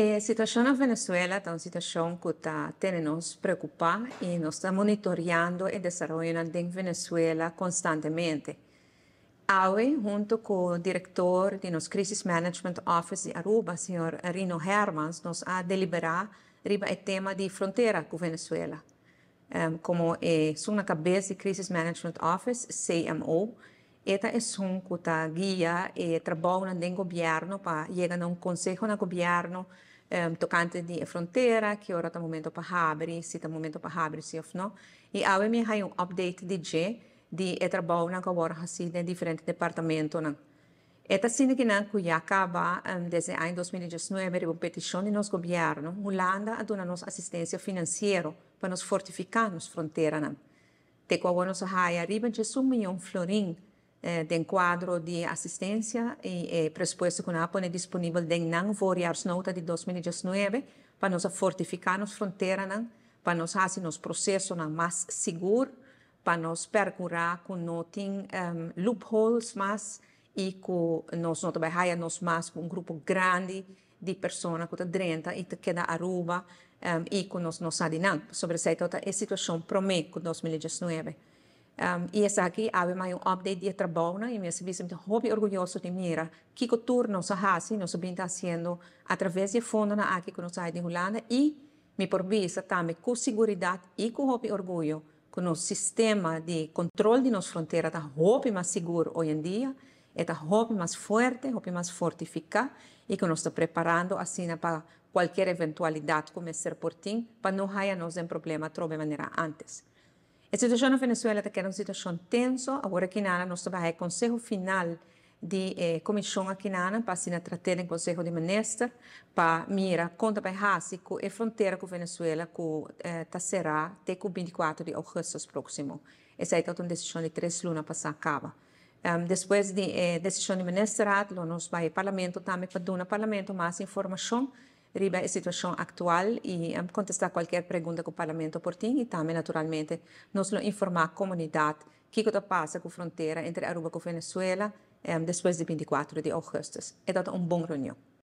A eh, situação na Venezuela é uma situação que está tendo nos preocupar e nós estamos monitorando o desenvolvimento em Venezuela constantemente. AWE, junto com o diretor do nosso Crisis Management Office de Aruba, Sr. Rino Hermans, nós a deliberar sobre o tema de fronteira com Venezuela. Um, como é eh, uma cabeça do Crisis Management Office, CMO, esta é um que está guia e eh, trabalha no governo para chegar a um conselho no governo um, ehm, tocante de fronteira, que ora está un momento para abrir, se está un momento para abrir, se não. E ora mi hai um update de G, di e lavoro diferentes departamentos. si in differenti dipartimenti. Eta sine um, desde ano 2019 per competizione de nosso governo, Holanda a dar nos assistenza finanziaria per nos fortificare la a frontiera. Te qua nos hai arriba 1 milhão florin eh, de quadro de assistência e, e eh, presupuesto con Apone disponibile del NAN Voriars Nota de 2019 para nos fortificar nos fronteiras nan, para nos fazer nos processo nan mais seguro, para nos percurar com notin um, loopholes mais e com nós não trabalhar nós mais com um grupo grande de pessoas que está e que da Aruba um, e com nós não sabe não sobre essa situação promete 2019 Em, y es aquí, hay un update de trabajo y me siento muy hobby orgulloso de mirar qué turno se hace, nos está haciendo a través de fondos aquí con nosotros en Holanda y mi permite también con seguridad y con oh, orgullo con el sistema de control de nuestras fronteras está oh, más seguro hoy en día, está oh, más fuerte, más fortificado y que nos está preparando así para cualquier eventualidad como ser por ti, para no haya nos problema de otra manera antes. A situação na Venezuela está que uma situação tenso. Agora aqui na nós nós o conselho final de eh, comissão aqui na ANA para tratar em conselho de ministros para mira conta para Rásico e fronteira com Venezuela que eh, será até 24 de agosto próximo. Essa é uma decisão de três lunas para acaba. Um, depois de eh, decisão de ministrado, nós vai ao parlamento também para dar ao parlamento mais informação a situação atual e contestar qualquer pergunta que o Parlamento português e também, naturalmente, nos informar a comunidade que que passa com a fronteira entre Aruba e Venezuela depois de 24 de agosto. É dada uma boa reunião.